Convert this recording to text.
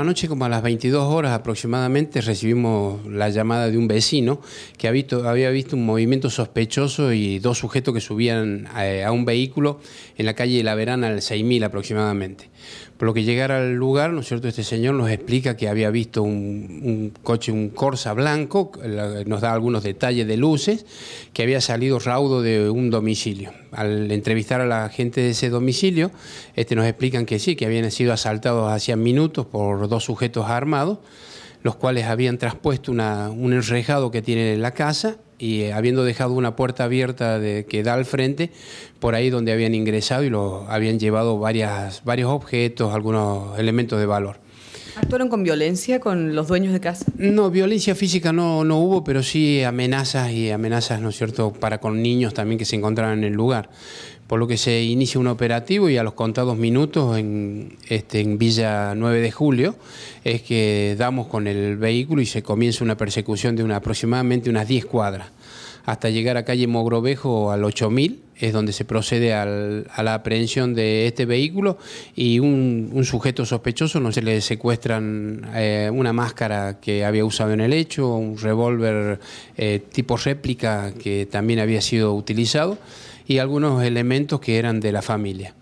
Anoche, como a las 22 horas aproximadamente, recibimos la llamada de un vecino que había visto, un movimiento sospechoso y dos sujetos que subían eh, a, un vehículo en la calle La Verana al 6000 aproximadamente. Por lo que llegar al lugar, ¿no es cierto? Este señor nos explica que había visto un coche, un Corsa blanco, nos da algunos detalles de luces, que había salido raudo de un domicilio al entrevistar a la gente de ese domicilio, este, nos explican que sí, que habían sido asaltados hacía minutos por dos sujetos armados, los cuales habían traspuesto un enrejado que tiene la casa y eh, habiendo dejado una puerta abierta que da al frente, por ahí donde habían ingresado y lo habían llevado varias, varios objetos, algunos elementos de valor. ¿Actuaron con violencia con los dueños de casa? No, violencia física no, no hubo, pero sí amenazas y amenazas, ¿no es cierto?, para con niños también que se encontraban en el lugar por lo que se inicia un operativo y a los contados minutos en, este, Villa 9 de Julio es que damos con el vehículo y se comienza una persecución de una, aproximadamente unas 10 cuadras hasta llegar a calle Mogrovejo al 8000, es donde se procede a la aprehensión de este vehículo y un, sujeto sospechoso, no se le secuestran eh, una máscara que había usado en el hecho, un revólver eh, tipo réplica que también había sido utilizado y algunos elementos que eran de la familia.